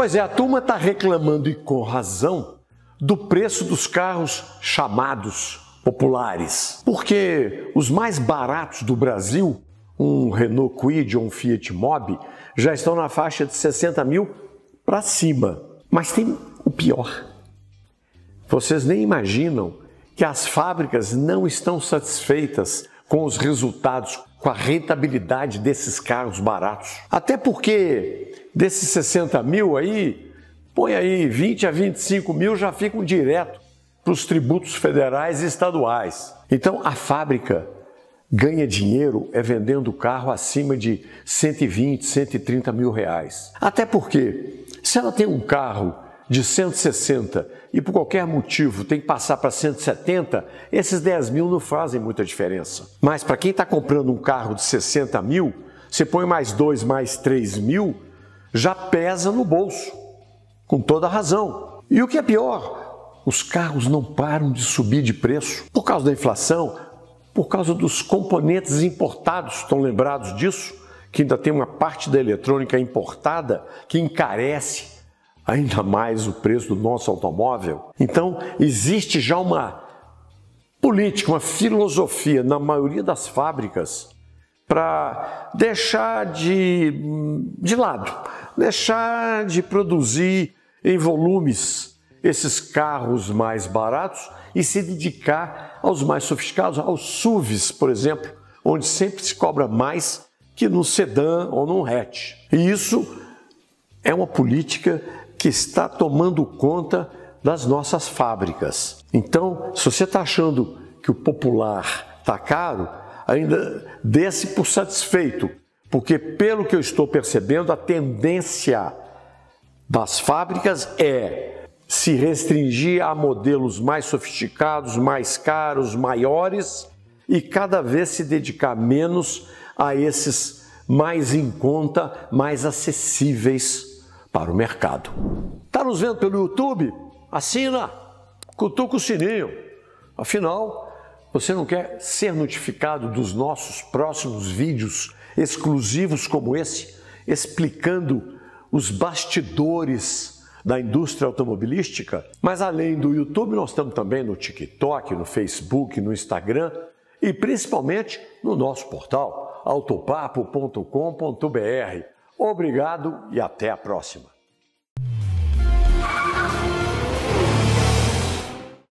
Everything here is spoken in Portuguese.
Pois é, a turma está reclamando, e com razão, do preço dos carros chamados populares. Porque os mais baratos do Brasil, um Renault Kwid ou um Fiat Mobi, já estão na faixa de 60 mil para cima. Mas tem o pior. Vocês nem imaginam que as fábricas não estão satisfeitas com os resultados, com a rentabilidade desses carros baratos. Até porque Desses 60 mil aí, põe aí 20 a 25 mil já ficam direto para os tributos federais e estaduais. Então a fábrica ganha dinheiro é vendendo carro acima de 120, 130 mil reais. Até porque, se ela tem um carro de 160 e por qualquer motivo tem que passar para 170, esses 10 mil não fazem muita diferença. Mas para quem está comprando um carro de 60 mil, você põe mais 2, mais 3 mil, já pesa no bolso, com toda razão. E o que é pior, os carros não param de subir de preço por causa da inflação, por causa dos componentes importados. Estão lembrados disso? Que ainda tem uma parte da eletrônica importada que encarece ainda mais o preço do nosso automóvel. Então, existe já uma política, uma filosofia na maioria das fábricas para deixar de, de lado deixar de produzir em volumes esses carros mais baratos e se dedicar aos mais sofisticados, aos SUVs, por exemplo, onde sempre se cobra mais que no sedã ou no hatch. E isso é uma política que está tomando conta das nossas fábricas. Então, se você está achando que o popular está caro, ainda desce por satisfeito, porque, pelo que eu estou percebendo, a tendência das fábricas é se restringir a modelos mais sofisticados, mais caros, maiores e cada vez se dedicar menos a esses mais em conta, mais acessíveis para o mercado. Está nos vendo pelo YouTube? Assina, cutuca o sininho. Afinal, você não quer ser notificado dos nossos próximos vídeos exclusivos como esse, explicando os bastidores da indústria automobilística? Mas além do YouTube, nós estamos também no TikTok, no Facebook, no Instagram e principalmente no nosso portal autopapo.com.br. Obrigado e até a próxima.